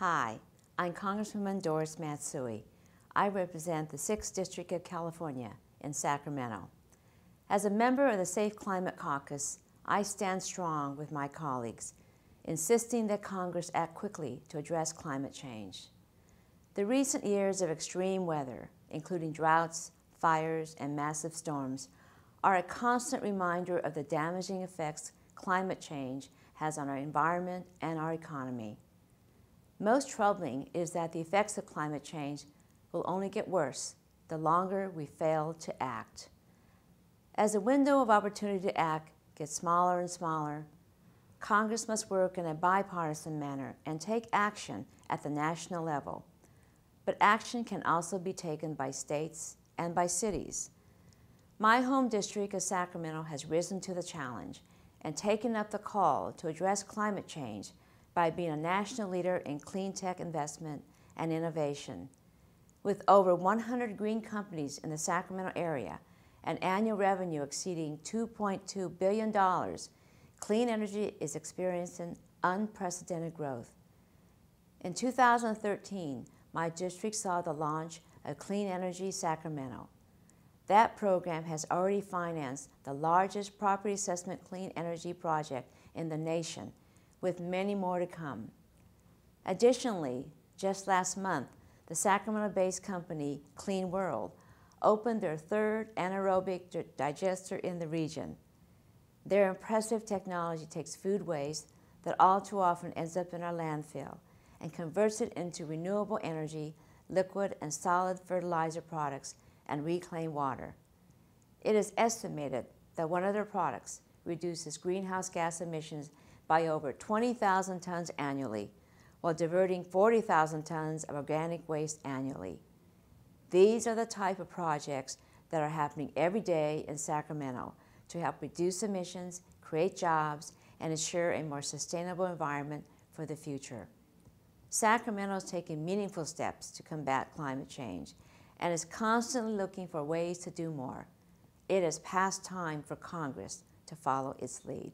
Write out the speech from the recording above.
Hi, I'm Congresswoman Doris Matsui. I represent the 6th District of California in Sacramento. As a member of the Safe Climate Caucus, I stand strong with my colleagues, insisting that Congress act quickly to address climate change. The recent years of extreme weather, including droughts, fires, and massive storms, are a constant reminder of the damaging effects climate change has on our environment and our economy. Most troubling is that the effects of climate change will only get worse the longer we fail to act. As the window of opportunity to act gets smaller and smaller, Congress must work in a bipartisan manner and take action at the national level. But action can also be taken by states and by cities. My home district of Sacramento has risen to the challenge and taken up the call to address climate change by being a national leader in clean tech investment and innovation. With over 100 green companies in the Sacramento area and annual revenue exceeding $2.2 billion, clean energy is experiencing unprecedented growth. In 2013, my district saw the launch of Clean Energy Sacramento. That program has already financed the largest property assessment clean energy project in the nation with many more to come. Additionally, just last month, the Sacramento-based company Clean World opened their third anaerobic digester in the region. Their impressive technology takes food waste that all too often ends up in our landfill and converts it into renewable energy, liquid and solid fertilizer products, and reclaimed water. It is estimated that one of their products reduces greenhouse gas emissions by over 20,000 tons annually, while diverting 40,000 tons of organic waste annually. These are the type of projects that are happening every day in Sacramento to help reduce emissions, create jobs, and ensure a more sustainable environment for the future. Sacramento is taking meaningful steps to combat climate change and is constantly looking for ways to do more. It is past time for Congress to follow its lead.